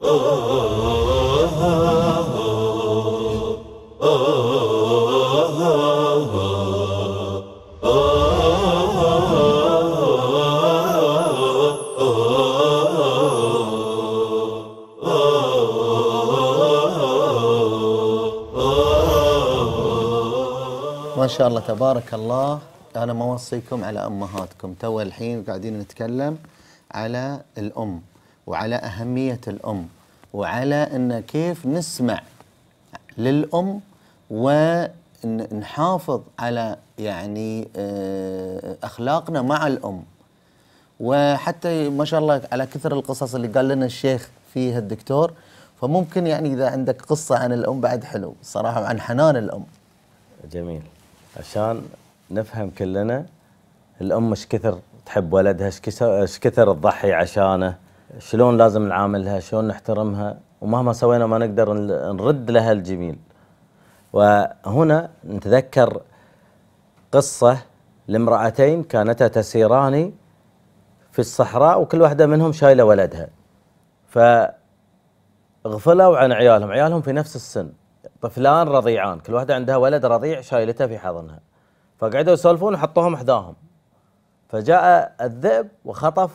oh. ما شاء الله تبارك الله انا ما اوصيكم على امهاتكم تو الحين قاعدين نتكلم على الام وعلى اهميه الام وعلى ان كيف نسمع للام ونحافظ على يعني آه، اخلاقنا مع الام وحتى ما شاء الله على كثر القصص اللي قال لنا الشيخ فيها الدكتور فممكن يعني اذا عندك قصه عن الام بعد حلو الصراحه عن حنان الام جميل عشان نفهم كلنا الام ايش كثر تحب ولدها ايش كثر تضحي عشانه شلون لازم نعاملها شلون نحترمها ومهما سوينا ما نقدر نرد لها الجميل وهنا نتذكر قصة لامرأتين كانتا تسيران في الصحراء وكل واحدة منهم شايلة ولدها فغفلوا عن عيالهم عيالهم في نفس السن طفلان رضيعان كل واحده عندها ولد رضيع شايلته في حضنها فقعدوا يسولفون وحطوهم حذاهم فجاء الذئب وخطف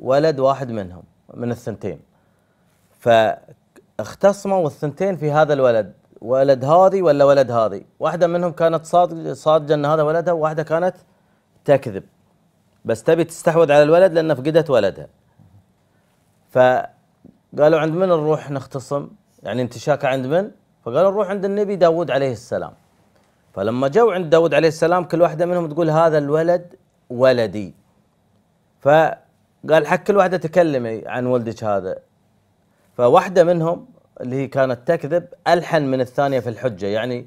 ولد واحد منهم من الثنتين فاختصموا الثنتين في هذا الولد ولد هذه ولا ولد هذه واحده منهم كانت صادقه ان هذا ولدها وواحده كانت تكذب بس تبي تستحوذ على الولد لان فقدت ولدها فقالوا عند من نروح نختصم يعني انتشاك عند من فقالوا نروح عند النبي داود عليه السلام فلما جو عند داود عليه السلام كل واحدة منهم تقول هذا الولد ولدي فقال حق كل واحدة تكلمي عن ولدك هذا فواحدة منهم اللي هي كانت تكذب ألحن من الثانية في الحجة يعني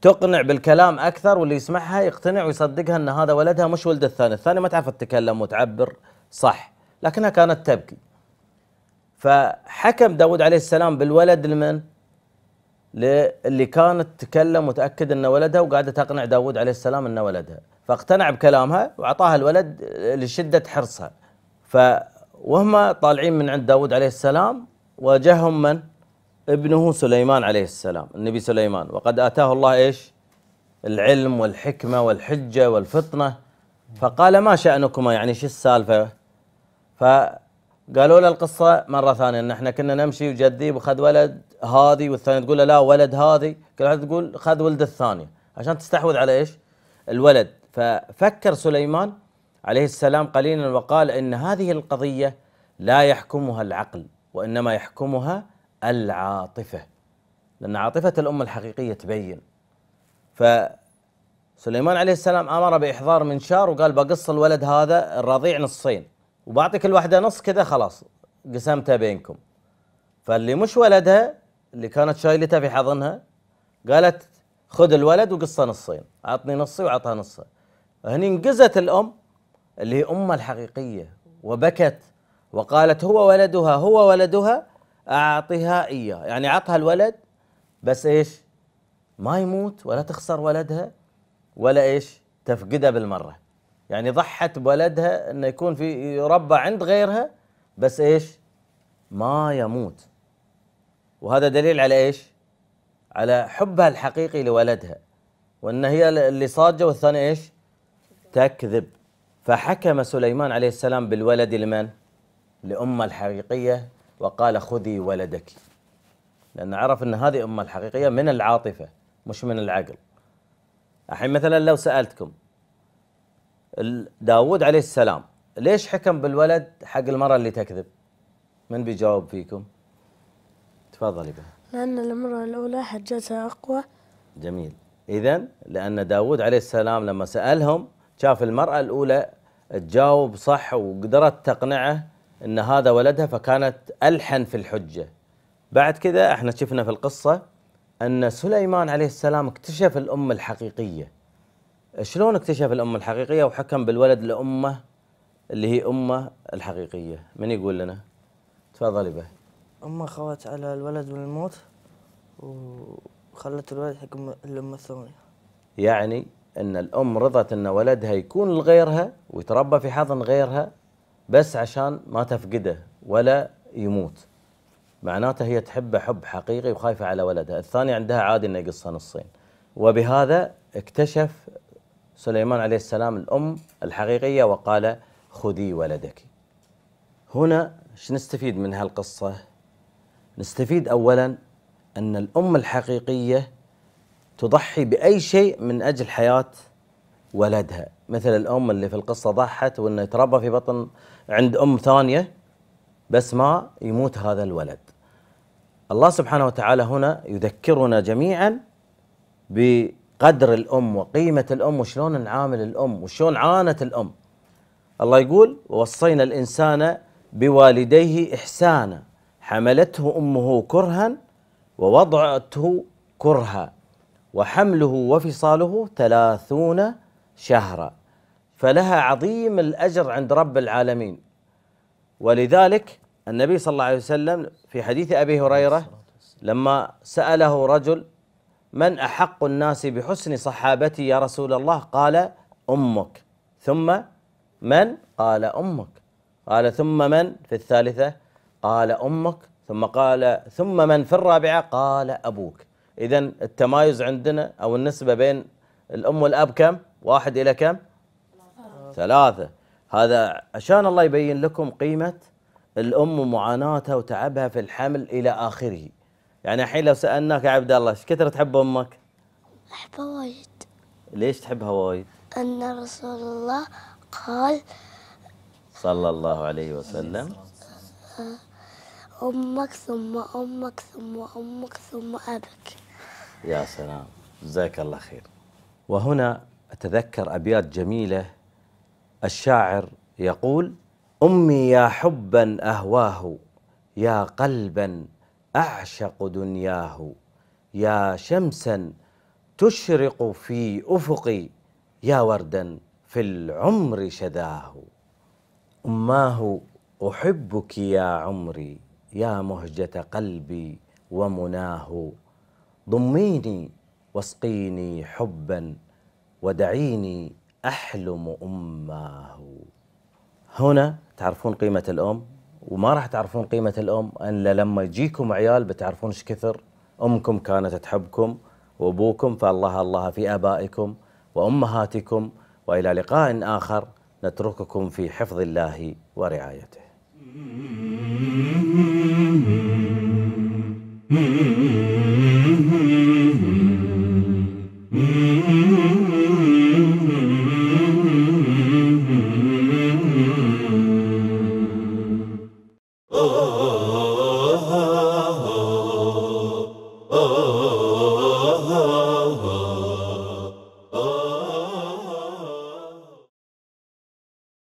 تقنع بالكلام أكثر واللي يسمعها يقتنع ويصدقها أن هذا ولدها مش ولد الثاني الثانية ما تعرف تتكلم وتعبر صح لكنها كانت تبكي فحكم داود عليه السلام بالولد لمن؟ للي كانت تتكلم وتاكد ان ولدها وقاعده تقنع داوود عليه السلام ان ولدها فاقتنع بكلامها واعطاها الولد لشده حرصها وهم طالعين من عند داود عليه السلام واجههم من ابنه سليمان عليه السلام النبي سليمان وقد اتاه الله ايش العلم والحكمه والحجه والفطنه فقال ما شانكما يعني شو السالفه فقالوا له القصه مره ثانيه ان احنا كنا نمشي وجدي وخذ ولد هذه والثانيه تقول له لا ولد هذه كل واحده تقول خذ ولد الثانيه عشان تستحوذ على ايش؟ الولد ففكر سليمان عليه السلام قليلا وقال ان هذه القضيه لا يحكمها العقل وانما يحكمها العاطفه لان عاطفه الام الحقيقيه تبين سليمان عليه السلام امر باحضار منشار وقال بقص الولد هذا الرضيع نصين وبعطيك الواحده نص كذا خلاص قسمتها بينكم فاللي مش ولدها اللي كانت شايلته في حضنها قالت خذ الولد وقصه نصين عطني نصي وعطها نصه هني انقزت الام اللي هي امها الحقيقيه وبكت وقالت هو ولدها هو ولدها اعطها اياه يعني عطها الولد بس ايش ما يموت ولا تخسر ولدها ولا ايش تفقده بالمره يعني ضحت بولدها انه يكون في يربى عند غيرها بس ايش ما يموت وهذا دليل على ايش؟ على حبها الحقيقي لولدها وان هي اللي صاجه والثانيه ايش؟ تكذب فحكم سليمان عليه السلام بالولد لمن؟ لامه الحقيقيه وقال خذي ولدك لان عرف ان هذه امه الحقيقيه من العاطفه مش من العقل الحين مثلا لو سالتكم داوود عليه السلام ليش حكم بالولد حق المرأة اللي تكذب من بيجاوب فيكم تفضلي بها لأن المرأة الأولى حجتها أقوى جميل إذا لأن داود عليه السلام لما سألهم شاف المرأة الأولى تجاوب صح وقدرت تقنعه أن هذا ولدها فكانت ألحن في الحجة بعد كذا احنا شفنا في القصة أن سليمان عليه السلام اكتشف الأم الحقيقية شلون اكتشف الأم الحقيقية وحكم بالولد لأمه اللي هي أمه الحقيقية من يقول لنا؟ تفضلي به أمه خوات على الولد من الموت وخلت الولد حق الأم الثانية يعني أن الأم رضت أن ولدها يكون لغيرها ويتربى في حضن غيرها بس عشان ما تفقده ولا يموت معناته هي تحبه حب حقيقي وخايفة على ولدها الثاني عندها عادي أنه يقصها نصين وبهذا اكتشف سليمان عليه السلام الأم الحقيقية وقال خذي ولدك هنا شنستفيد نستفيد من هالقصة نستفيد أولا أن الأم الحقيقية تضحي بأي شيء من أجل حياة ولدها مثل الأم اللي في القصة ضحت وأنه يتربى في بطن عند أم ثانية بس ما يموت هذا الولد الله سبحانه وتعالى هنا يذكرنا جميعا بقدر الأم وقيمة الأم وشلون نعامل الأم وشلون عانت الأم الله يقول ووصينا الإنسان بوالديه إحسانا حملته امه كرها ووضعته كرها وحمله وفصاله ثلاثون شهرا فلها عظيم الاجر عند رب العالمين ولذلك النبي صلى الله عليه وسلم في حديث ابي هريره لما ساله رجل من احق الناس بحسن صحابتي يا رسول الله قال امك ثم من قال امك قال ثم من في الثالثه قال امك ثم قال ثم من في الرابعه قال ابوك اذا التمايز عندنا او النسبه بين الام والاب كم واحد الى كم ثلاثه هذا عشان الله يبين لكم قيمه الام ومعاناتها وتعبها في الحمل الى اخره يعني الحين لو سالناك يا عبد الله ايش كثر تحب امك احبها وايد ليش تحبها وايد ان رسول الله قال صلى الله عليه وسلم آه. أمك ثم أمك ثم أمك ثم أبك يا سلام جزاك الله خير وهنا أتذكر أبيات جميلة الشاعر يقول أمي يا حبا أهواه يا قلبا أعشق دنياه يا شمسا تشرق في أفقي يا وردا في العمر شداه أماه أحبك يا عمري يا مهجة قلبي ومناه ضميني واسقيني حبا ودعيني أحلم أماه هنا تعرفون قيمة الأم وما راح تعرفون قيمة الأم إلا لما يجيكم عيال بتعرفون إيش كثر أمكم كانت تحبكم وأبوكم فالله الله في آبائكم وأمهاتكم وإلى لقاء آخر نترككم في حفظ الله ورعايته. Mm-hmm.